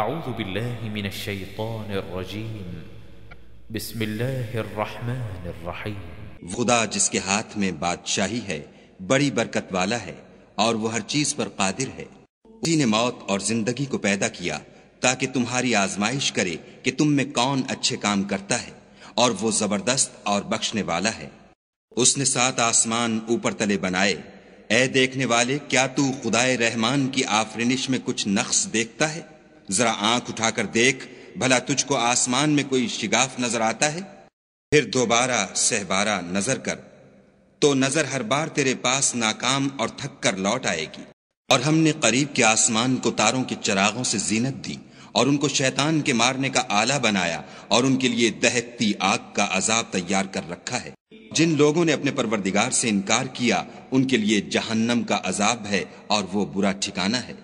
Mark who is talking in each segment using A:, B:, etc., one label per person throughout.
A: أعوذ بالله من الشيطان الرجيم بسم الله الرحمن الرحيم खुदा जिसके हाथ में बादशाही है बड़ी बरकत वाला है और वो हर चीज पर कादिर है उसी ने मौत और जिंदगी को पैदा किया ताकि तुम्हारी आजमाइश करे कि तुम में कौन अच्छे काम करता है और वो जबरदस्त और बख्शने वाला है उसने सात आसमान ऊपर तले बनाए ए देखने वाले क्या तू खुदाए रहमान की आफरेनिश में कुछ नक्श देखता है जरा आंख उठाकर देख भला तुझको आसमान में कोई शिगाफ नजर आता है फिर दोबारा सहबारा नजर कर तो नजर हर बार तेरे पास नाकाम और थक कर लौट आएगी और हमने करीब के आसमान को तारों के चरागों से जीनत दी और उनको शैतान के मारने का आला बनाया और उनके लिए दहकती आग का अजाब तैयार कर रखा है जिन लोगों ने अपने परवरदिगार से इनकार किया उनके लिए जहन्नम का अजाब है और वो बुरा ठिकाना है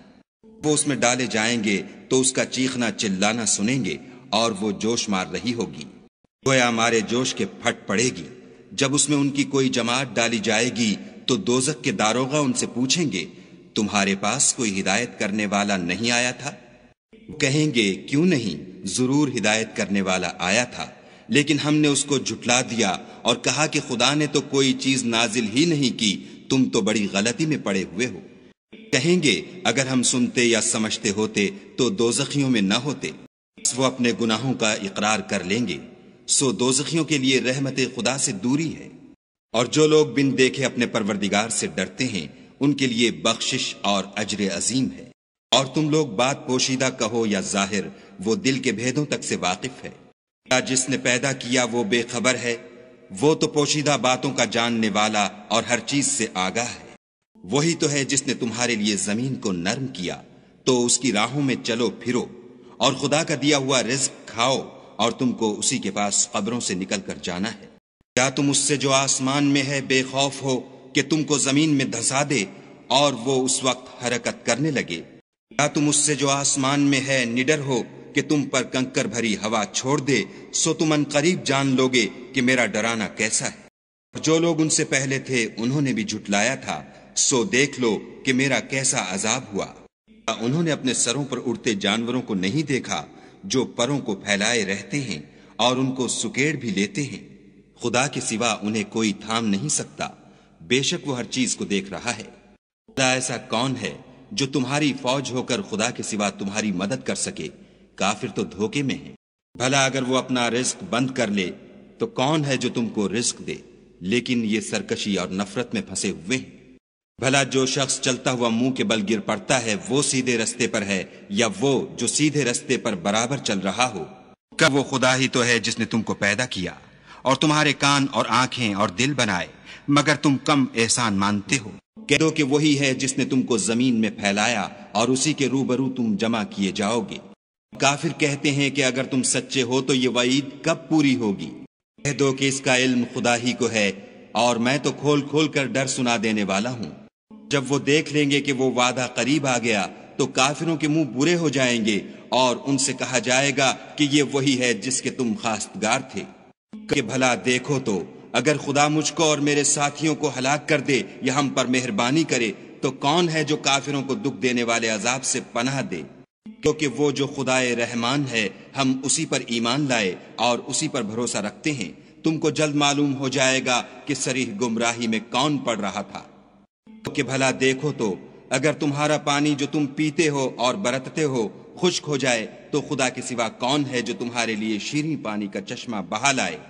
A: वो उसमें डाले जाएंगे तो उसका चीखना चिल्लाना सुनेंगे और वो जोश मार रही होगी गोया हमारे जोश के फट पड़ेगी जब उसमें उनकी कोई जमात डाली जाएगी तो दोजक के दारोगा उनसे पूछेंगे तुम्हारे पास कोई हिदायत करने वाला नहीं आया था कहेंगे क्यों नहीं जरूर हिदायत करने वाला आया था लेकिन हमने उसको झुटला दिया और कहा कि खुदा ने तो कोई चीज नाजिल ही नहीं की तुम तो बड़ी गलती में पड़े हुए हो कहेंगे अगर हम सुनते या समझते होते तो दोजखियों में न होते वो अपने गुनाहों का इकरार कर लेंगे सो दोजखियों के लिए रहमत खुदा से दूरी है और जो लोग बिन देखे अपने परवरदिगार से डरते हैं उनके लिए बख्शिश और अजर अजीम है और तुम लोग बात पोशीदा कहो या जाहिर वो दिल के भेदों तक से वाकिफ है या जिसने पैदा किया वो बेखबर है वो तो पोशीदा बातों का जानने वाला और हर चीज से आगाह है वही तो है जिसने तुम्हारे लिए जमीन को नर्म किया तो उसकी राहों में चलो फिरो और खुदा का दिया हुआ रिस्क खाओ और तुमको उसी के पास कब्रों से निकल कर जाना है क्या तुम उससे जो आसमान में है बेखौफ हो कि तुमको जमीन में धसा दे और वो उस वक्त हरकत करने लगे क्या तुम उससे जो आसमान में है निडर हो कि तुम पर कंकर भरी हवा छोड़ दे सो तुम अन करीब जान लोगे कि मेरा डराना कैसा है जो लोग उनसे पहले थे उन्होंने भी झुटलाया था सो देख लो कि मेरा कैसा अजाब हुआ उन्होंने अपने सरों पर उड़ते जानवरों को नहीं देखा जो परों को फैलाए रहते हैं और उनको सुकेड़ भी लेते हैं खुदा के सिवा उन्हें कोई थाम नहीं सकता बेशक वो हर चीज को देख रहा है खुदा ऐसा कौन है जो तुम्हारी फौज होकर खुदा के सिवा तुम्हारी मदद कर सके काफिर तो धोखे में है भला अगर वो अपना रिस्क बंद कर ले तो कौन है जो तुमको रिस्क दे लेकिन ये सरकशी और नफरत में फंसे हुए हैं भला जो शख्स चलता हुआ मुंह के बल गिर पड़ता है वो सीधे रस्ते पर है या वो जो सीधे रस्ते पर बराबर चल रहा हो कब वो खुदा ही तो है जिसने तुमको पैदा किया और तुम्हारे कान और आंखें और दिल बनाए मगर तुम कम एहसान मानते हो कह दो कि वही है जिसने तुमको जमीन में फैलाया और उसी के रूबरू तुम जमा किए जाओगे काफिर कहते हैं कि अगर तुम सच्चे हो तो ये वईद कब पूरी होगी कह दो कि इसका इल्म खुदा ही को है और मैं तो खोल खोल कर डर सुना देने वाला हूँ जब वो देख लेंगे कि वो वादा करीब आ गया तो काफिरों के मुंह बुरे हो जाएंगे और उनसे कहा जाएगा कि ये वही है जिसके तुम खासगार थे कि भला देखो तो अगर खुदा मुझको और मेरे साथियों को हलाक कर दे या हम पर मेहरबानी करे तो कौन है जो काफिरों को दुख देने वाले अजाब से पनाह दे क्योंकि वो जो खुदाए रहमान है हम उसी पर ईमान लाए और उसी पर भरोसा रखते हैं तुमको जल्द मालूम हो जाएगा कि सरीह गुमराही में कौन पड़ रहा था कि भला देखो तो अगर तुम्हारा पानी जो तुम पीते हो और बरतते हो खुश्क हो जाए तो खुदा के सिवा कौन है जो तुम्हारे लिए शीरी पानी का चश्मा बहा लाए